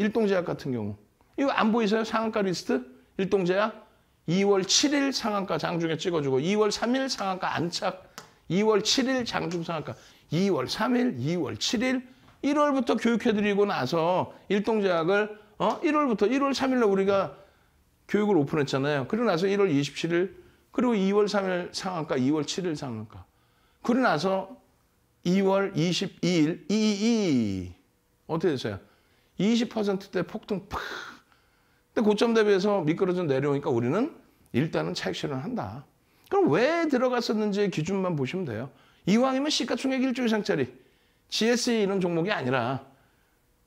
일동제약 같은 경우. 이거 안 보이세요? 상한가 리스트? 일동제약? 2월 7일 상한가 장중에 찍어주고 2월 3일 상한가 안착 2월 7일 장중 상한가 2월 3일 2월 7일 1월부터 교육해드리고 나서 일동제약을 어 1월부터 1월 3일로 우리가 교육을 오픈했잖아요. 그리고 나서 1월 27일 그리고 2월 3일 상한가 2월 7일 상한가 그리고 나서 2월 22일 22 어떻게 됐어요? 20%대 폭등 팍. 근데 고점 대비해서 미끄러져 내려오니까 우리는 일단은 차익 실현 한다. 그럼 왜 들어갔었는지의 기준만 보시면 돼요. 이왕이면 시가총액 1조 이상짜리 GSE 이런 종목이 아니라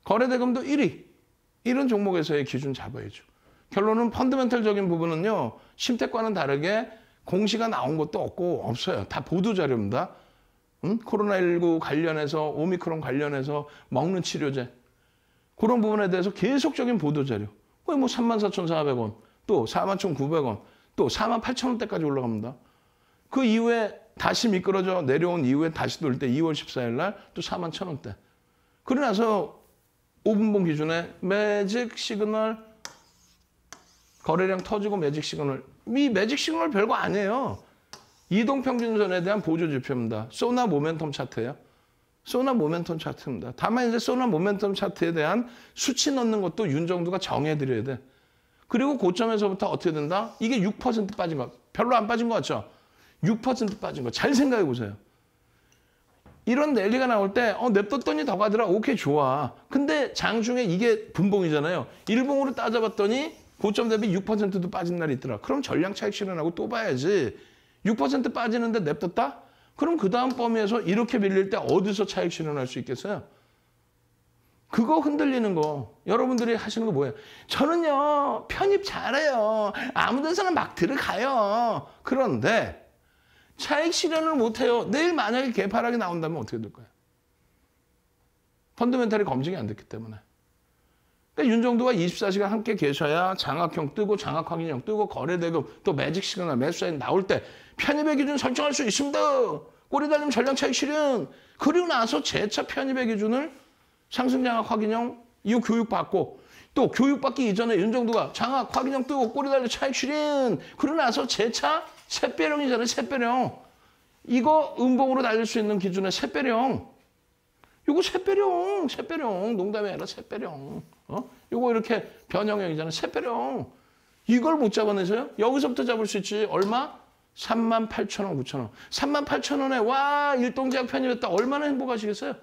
거래대금도 1위 이런 종목에서의 기준 잡아야죠. 결론은 펀드멘털적인 부분은요. 심택과는 다르게 공시가 나온 것도 없고 없어요. 다 보도자료입니다. 응? 코로나19 관련해서 오미크론 관련해서 먹는 치료제 그런 부분에 대해서 계속적인 보도자료. 거의 뭐 34,400원, 또 41,900원, 또 48,000원대까지 올라갑니다. 그 이후에 다시 미끄러져 내려온 이후에 다시 돌 때 2월 14일 날 또 41,000원대. 그러나서 5분봉 기준에 매직 시그널 거래량 터지고 매직 시그널. 이 매직 시그널 별거 아니에요. 이동평균선에 대한 보조 지표입니다. 소나 모멘텀 차트예요. 소나 모멘텀 차트입니다. 다만 이제 소나 모멘텀 차트에 대한 수치 넣는 것도 윤정도가 정해드려야 돼. 그리고 고점에서부터 어떻게 된다? 이게 6% 빠진 거. 별로 안 빠진 거 같죠? 6% 빠진 거. 잘 생각해 보세요. 이런 랠리가 나올 때, 어, 냅뒀더니 더 가더라. 오케이, 좋아. 근데 장중에 이게 분봉이잖아요. 일봉으로 따져봤더니 고점 대비 6%도 빠진 날이 있더라. 그럼 전량 차익 실현하고 또 봐야지. 6% 빠지는데 냅뒀다? 그럼 그 다음 범위에서 이렇게 밀릴 때 어디서 차익 실현할 수 있겠어요? 그거 흔들리는 거 여러분들이 하시는 거 뭐예요? 저는요 편입 잘해요. 아무 데서나 막 들어가요. 그런데 차익 실현을 못해요. 내일 만약에 개파락이 나온다면 어떻게 될거요 펀드멘탈이 검증이 안 됐기 때문에. 그러니까 윤정도가 24시간 함께 계셔야 장학형 뜨고 장학확인형 뜨고 거래대금 또 매직 시그널 매수사인 나올 때 편입의 기준 설정할 수 있습니다. 꼬리 달림 전량 차익 실현. 그리고 나서 재차 편입의 기준을 상승장학 확인형 이후 교육받고 또 교육받기 이전에 윤정도가 장학 확인형 뜨고 꼬리 달림 차익 실현. 그리고 나서 재차 새배령이잖아요. 새배령. 이거 음봉으로 달릴 수 있는 기준의 새배령. 요거 새빼령, 새빼령. 농담이 아니라 새빼령. 어? 요거 이렇게 변형형이잖아요. 새빼령. 이걸 못잡아내세요 여기서부터 잡을 수 있지. 얼마? 3만 8천 원, 9천 원. 3만 8천 원에 와 일동제약 편입했다. 얼마나 행복하시겠어요?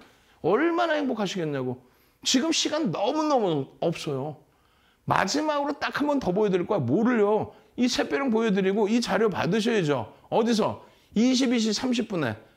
얼마나 행복하시겠냐고. 지금 시간 너무너무 없어요. 마지막으로 딱 한 번 더 보여드릴 거야. 뭐를요? 이 새빼령 보여드리고 이 자료 받으셔야죠. 어디서? 22시 30분에.